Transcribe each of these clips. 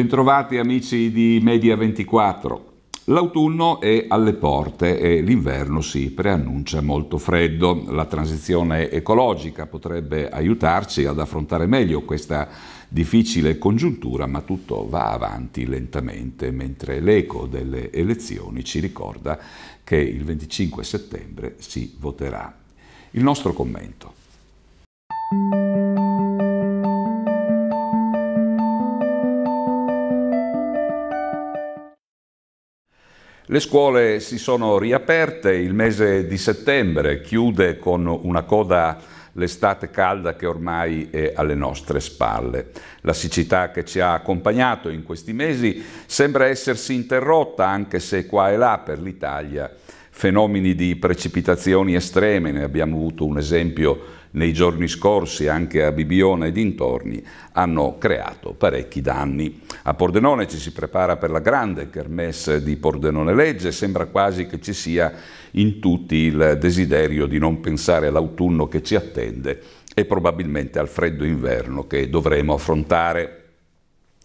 Bentrovati amici di Media24. L'autunno è alle porte e l'inverno si preannuncia molto freddo. La transizione ecologica potrebbe aiutarci ad affrontare meglio questa difficile congiuntura, ma tutto va avanti lentamente, mentre l'eco delle elezioni ci ricorda che il 25 settembre si voterà. Il nostro commento. Le scuole si sono riaperte, il mese di settembre chiude con una coda l'estate calda che ormai è alle nostre spalle. La siccità che ci ha accompagnato in questi mesi sembra essersi interrotta, anche se qua e là per l'Italia fenomeni di precipitazioni estreme, ne abbiamo avuto un esempio nei giorni scorsi anche a Bibione e dintorni hanno creato parecchi danni. A Pordenone ci si prepara per la grande kermesse di Pordenone Legge, sembra quasi che ci sia in tutti il desiderio di non pensare all'autunno che ci attende e probabilmente al freddo inverno che dovremo affrontare.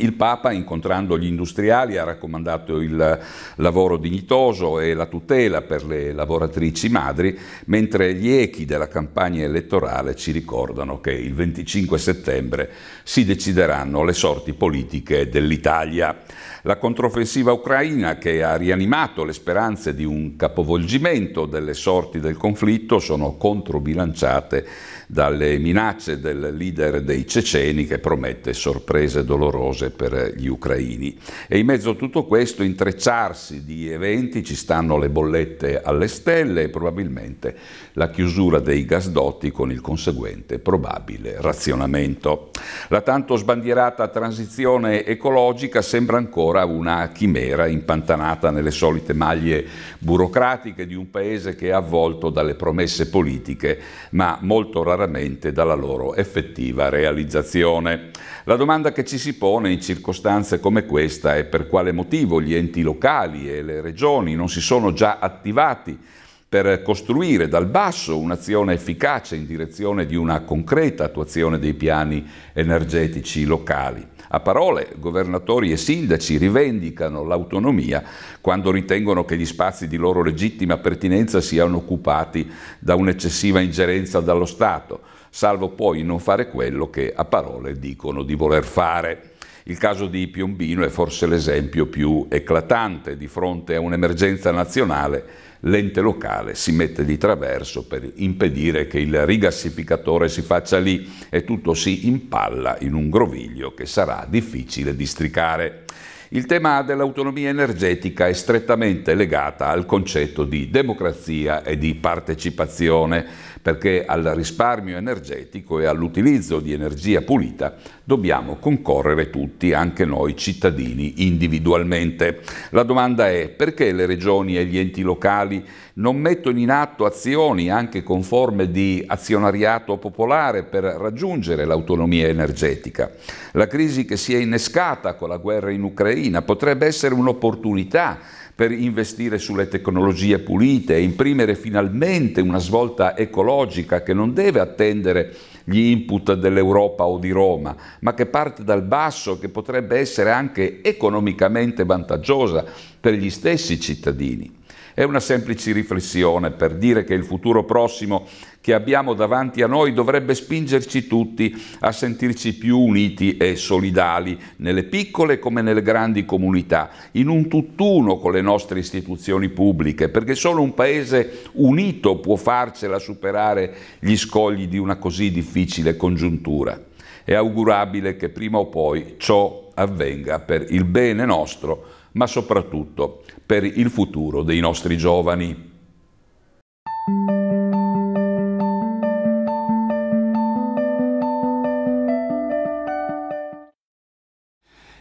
Il Papa, incontrando gli industriali, ha raccomandato il lavoro dignitoso e la tutela per le lavoratrici madri, mentre gli echi della campagna elettorale ci ricordano che il 25 settembre si decideranno le sorti politiche dell'Italia. La controffensiva ucraina, che ha rianimato le speranze di un capovolgimento delle sorti del conflitto, sono controbilanciate dalle minacce del leader dei ceceni che promette sorprese dolorose per gli ucraini. E in mezzo a tutto questo intrecciarsi di eventi ci stanno le bollette alle stelle e probabilmente la chiusura dei gasdotti con il conseguente probabile razionamento. La tanto sbandierata transizione ecologica sembra ancora una chimera impantanata nelle solite maglie burocratiche di un paese che è avvolto dalle promesse politiche, ma molto raramente raramente dalla loro effettiva realizzazione. La domanda che ci si pone in circostanze come questa è per quale motivo gli enti locali e le regioni non si sono già attivati per costruire dal basso un'azione efficace in direzione di una concreta attuazione dei piani energetici locali. A parole governatori e sindaci rivendicano l'autonomia quando ritengono che gli spazi di loro legittima pertinenza siano occupati da un'eccessiva ingerenza dallo Stato, salvo poi non fare quello che a parole dicono di voler fare. Il caso di Piombino è forse l'esempio più eclatante di fronte a un'emergenza nazionale l'ente locale si mette di traverso per impedire che il rigassificatore si faccia lì e tutto si impalla in un groviglio che sarà difficile districare. Il tema dell'autonomia energetica è strettamente legata al concetto di democrazia e di partecipazione, perché al risparmio energetico e all'utilizzo di energia pulita dobbiamo concorrere tutti, anche noi cittadini individualmente. La domanda è perché le regioni e gli enti locali non mettono in atto azioni anche con forme di azionariato popolare per raggiungere l'autonomia energetica. La crisi che si è innescata con la guerra in Ucraina potrebbe essere un'opportunità per investire sulle tecnologie pulite e imprimere finalmente una svolta ecologica che non deve attendere gli input dell'Europa o di Roma, ma che parte dal basso, che potrebbe essere anche economicamente vantaggiosa per gli stessi cittadini. È una semplice riflessione per dire che il futuro prossimo che abbiamo davanti a noi dovrebbe spingerci tutti a sentirci più uniti e solidali, nelle piccole come nelle grandi comunità, in un tutt'uno con le nostre istituzioni pubbliche, perché solo un paese unito può farcela superare gli scogli di una così difficile difficile congiuntura. È augurabile che prima o poi ciò avvenga per il bene nostro, ma soprattutto per il futuro dei nostri giovani.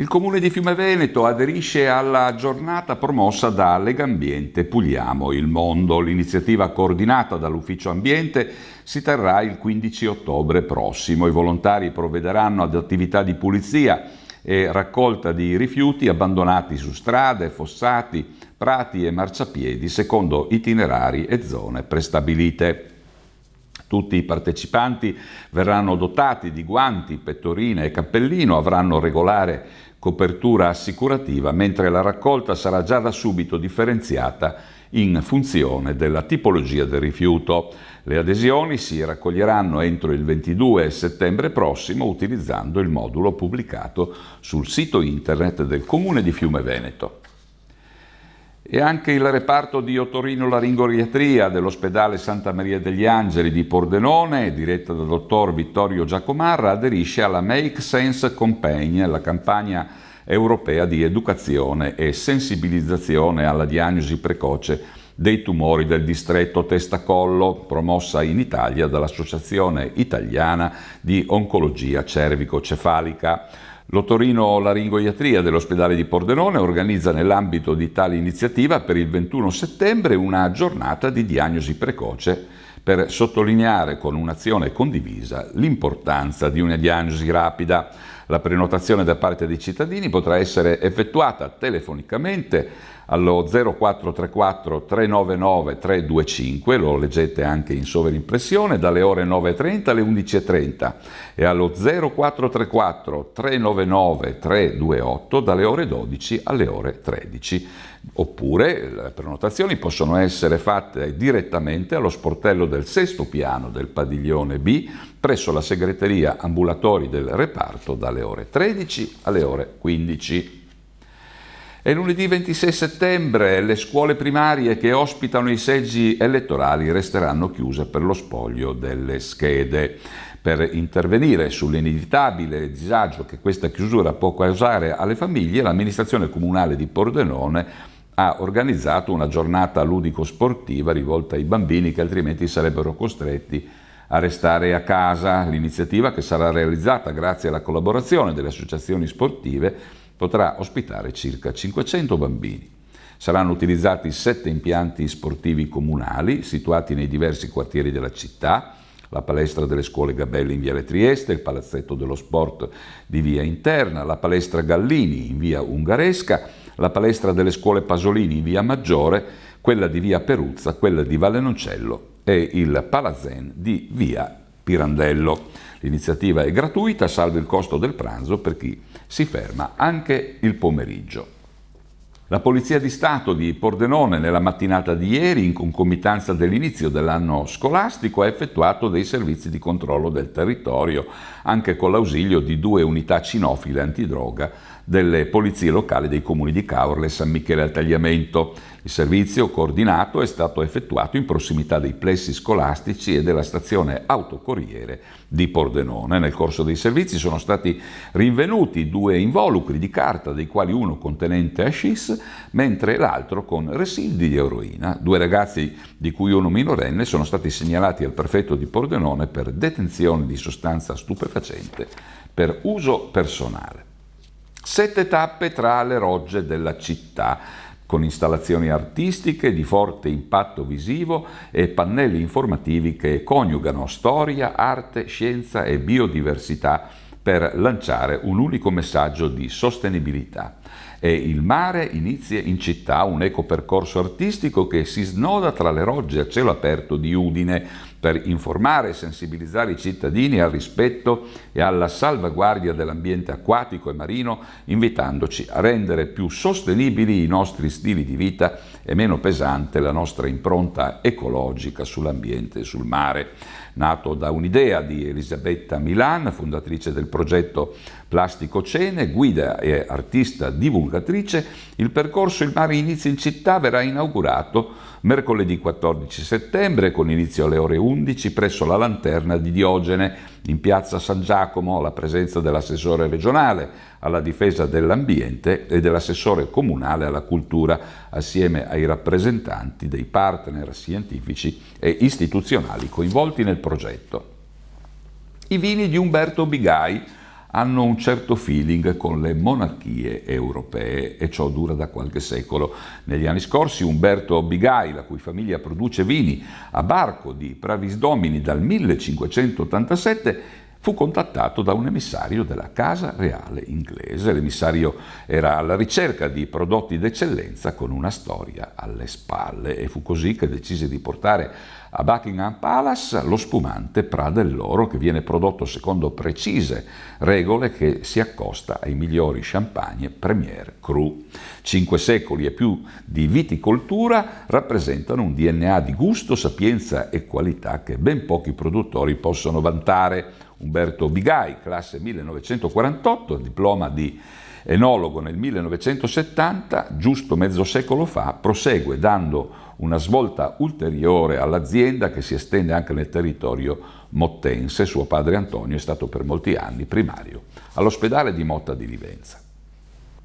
Il comune di Fiume Veneto aderisce alla giornata promossa da Legambiente Puliamo il Mondo. L'iniziativa coordinata dall'Ufficio Ambiente si terrà il 15 ottobre prossimo. I volontari provvederanno ad attività di pulizia e raccolta di rifiuti abbandonati su strade, fossati, prati e marciapiedi secondo itinerari e zone prestabilite. Tutti i partecipanti verranno dotati di guanti, pettorine e cappellino, avranno regolare copertura assicurativa, mentre la raccolta sarà già da subito differenziata in funzione della tipologia del rifiuto. Le adesioni si raccoglieranno entro il 22 settembre prossimo utilizzando il modulo pubblicato sul sito internet del Comune di Fiume Veneto e anche il reparto di otorino-laringoriatria dell'ospedale Santa Maria degli Angeli di Pordenone, diretta dal dottor Vittorio Giacomarra, aderisce alla Make Sense Campaign, la campagna europea di educazione e sensibilizzazione alla diagnosi precoce dei tumori del distretto testacollo, promossa in Italia dall'Associazione Italiana di Oncologia Cervico-Cefalica. L'otorino-laringoiatria dell'ospedale di Pordenone organizza nell'ambito di tale iniziativa per il 21 settembre una giornata di diagnosi precoce per sottolineare con un'azione condivisa l'importanza di una diagnosi rapida la prenotazione da parte dei cittadini potrà essere effettuata telefonicamente allo 0434 399 325, lo leggete anche in sovrimpressione, dalle ore 9.30 alle 11.30 e allo 0434 399 328 dalle ore 12 alle ore 13. Oppure le prenotazioni possono essere fatte direttamente allo sportello del sesto piano del padiglione B presso la segreteria ambulatori del reparto dalle ore 13 alle ore 15. È lunedì 26 settembre le scuole primarie che ospitano i seggi elettorali resteranno chiuse per lo spoglio delle schede. Per intervenire sull'inevitabile disagio che questa chiusura può causare alle famiglie, l'amministrazione comunale di Pordenone ha organizzato una giornata ludico-sportiva rivolta ai bambini che altrimenti sarebbero costretti a a restare a casa. L'iniziativa che sarà realizzata grazie alla collaborazione delle associazioni sportive potrà ospitare circa 500 bambini. Saranno utilizzati sette impianti sportivi comunali situati nei diversi quartieri della città, la palestra delle scuole Gabelli in Viale Trieste, il palazzetto dello sport di Via Interna, la palestra Gallini in Via Ungaresca, la palestra delle scuole Pasolini in Via Maggiore, quella di Via Peruzza, quella di Vallenoncello e il Palazzen di via Pirandello. L'iniziativa è gratuita, salvo il costo del pranzo per chi si ferma anche il pomeriggio. La Polizia di Stato di Pordenone nella mattinata di ieri, in concomitanza dell'inizio dell'anno scolastico, ha effettuato dei servizi di controllo del territorio, anche con l'ausilio di due unità cinofile antidroga delle polizie locali dei comuni di Caorle e San Michele al Tagliamento. Il servizio coordinato è stato effettuato in prossimità dei plessi scolastici e della stazione autocorriere di Pordenone. Nel corso dei servizi sono stati rinvenuti due involucri di carta, dei quali uno contenente hashish, mentre l'altro con residui di eroina. Due ragazzi, di cui uno minorenne, sono stati segnalati al prefetto di Pordenone per detenzione di sostanza stupefacente per uso personale. Sette tappe tra le rogge della città, con installazioni artistiche di forte impatto visivo e pannelli informativi che coniugano storia, arte, scienza e biodiversità per lanciare un unico messaggio di sostenibilità. E il mare inizia in città un ecopercorso artistico che si snoda tra le rogge a cielo aperto di Udine, per informare e sensibilizzare i cittadini al rispetto e alla salvaguardia dell'ambiente acquatico e marino, invitandoci a rendere più sostenibili i nostri stili di vita e meno pesante la nostra impronta ecologica sull'ambiente e sul mare. Nato da un'idea di Elisabetta Milan, fondatrice del progetto Plastico Cene, guida e artista divulgatrice, il percorso Il mare inizia in città verrà inaugurato mercoledì 14 settembre con inizio alle ore 11 presso la Lanterna di Diogene in piazza San Giacomo, alla presenza dell'assessore regionale alla difesa dell'ambiente e dell'assessore comunale alla cultura, assieme ai rappresentanti dei partner scientifici e istituzionali coinvolti nel progetto. I vini di Umberto Bigai hanno un certo feeling con le monarchie europee e ciò dura da qualche secolo. Negli anni scorsi Umberto Bigai, la cui famiglia produce vini a barco di Pravisdomini dal 1587, fu contattato da un emissario della Casa Reale inglese. L'emissario era alla ricerca di prodotti d'eccellenza con una storia alle spalle e fu così che decise di portare a Buckingham Palace lo spumante Prada dell'Oro che viene prodotto secondo precise regole che si accosta ai migliori champagne Premier Cru. Cinque secoli e più di viticoltura rappresentano un DNA di gusto, sapienza e qualità che ben pochi produttori possono vantare. Umberto Bigai, classe 1948, diploma di Enologo nel 1970, giusto mezzo secolo fa, prosegue dando una svolta ulteriore all'azienda che si estende anche nel territorio mottense. Suo padre Antonio è stato per molti anni primario all'ospedale di Motta di Livenza.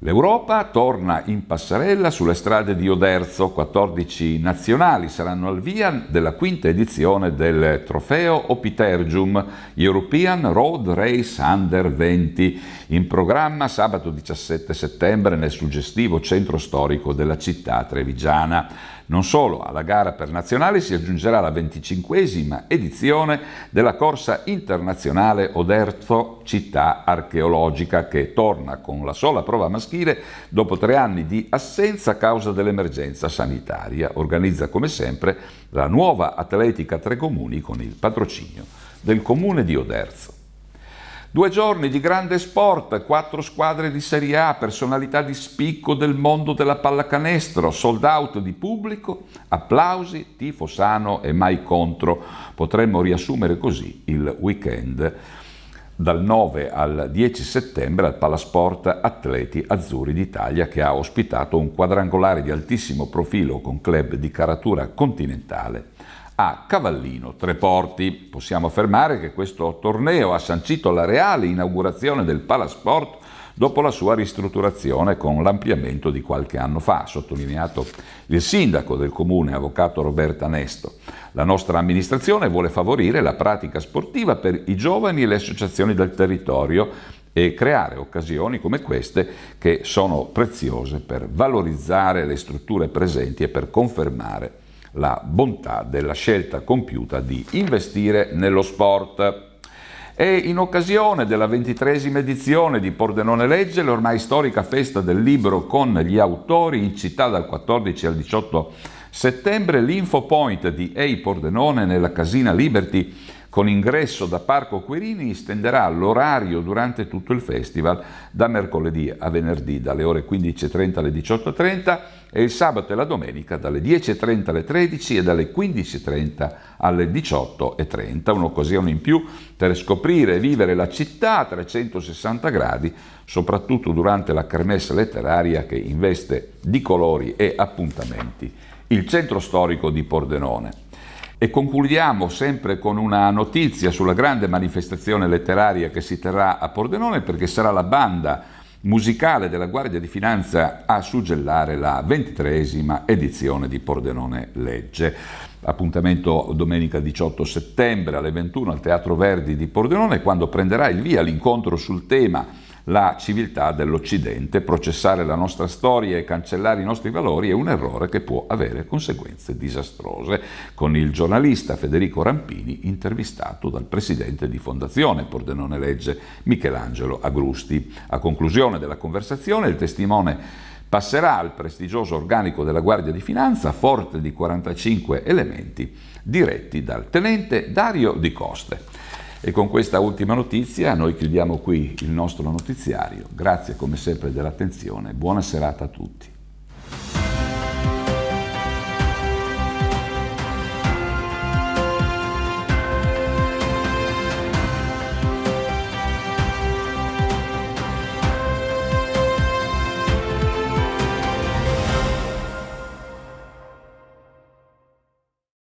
L'Europa torna in passerella sulle strade di Oderzo, 14 nazionali saranno al via della quinta edizione del trofeo Opitergium European Road Race Under 20, in programma sabato 17 settembre nel suggestivo centro storico della città trevigiana. Non solo, alla gara per nazionale si aggiungerà la venticinquesima edizione della corsa internazionale Oderzo Città Archeologica che torna con la sola prova maschile dopo tre anni di assenza a causa dell'emergenza sanitaria. Organizza come sempre la nuova atletica Tre Comuni con il patrocinio del comune di Oderzo. Due giorni di grande sport, quattro squadre di Serie A, personalità di spicco del mondo della pallacanestro, sold out di pubblico, applausi, tifo sano e mai contro. Potremmo riassumere così il weekend dal 9 al 10 settembre al Palasport Atleti Azzurri d'Italia che ha ospitato un quadrangolare di altissimo profilo con club di caratura continentale a Cavallino Treporti. Possiamo affermare che questo torneo ha sancito la reale inaugurazione del Palasport dopo la sua ristrutturazione con l'ampliamento di qualche anno fa, ha sottolineato il sindaco del comune, avvocato Roberta Nesto. La nostra amministrazione vuole favorire la pratica sportiva per i giovani e le associazioni del territorio e creare occasioni come queste che sono preziose per valorizzare le strutture presenti e per confermare la bontà della scelta compiuta di investire nello sport. E in occasione della ventitresima edizione di Pordenone Legge, l'ormai storica festa del libro con gli autori in città dal 14 al 18 Settembre l'InfoPoint di EI Pordenone nella Casina Liberty con ingresso da Parco Querini stenderà l'orario durante tutto il festival da mercoledì a venerdì dalle ore 15.30 alle 18.30 e il sabato e la domenica dalle 10.30 alle 13 e dalle 15.30 alle 18.30, un'occasione in più per scoprire e vivere la città a 360 gradi, soprattutto durante la cremessa letteraria che investe di colori e appuntamenti il centro storico di Pordenone. E concludiamo sempre con una notizia sulla grande manifestazione letteraria che si terrà a Pordenone perché sarà la banda musicale della Guardia di Finanza a suggellare la ventitresima edizione di Pordenone Legge. Appuntamento domenica 18 settembre alle 21 al Teatro Verdi di Pordenone quando prenderà il via l'incontro sul tema la civiltà dell'Occidente, processare la nostra storia e cancellare i nostri valori è un errore che può avere conseguenze disastrose, con il giornalista Federico Rampini intervistato dal presidente di Fondazione Pordenone Legge Michelangelo Agrusti. A conclusione della conversazione il testimone passerà al prestigioso organico della Guardia di Finanza, forte di 45 elementi, diretti dal tenente Dario Di Coste. E con questa ultima notizia noi chiudiamo qui il nostro notiziario. Grazie come sempre dell'attenzione, buona serata a tutti.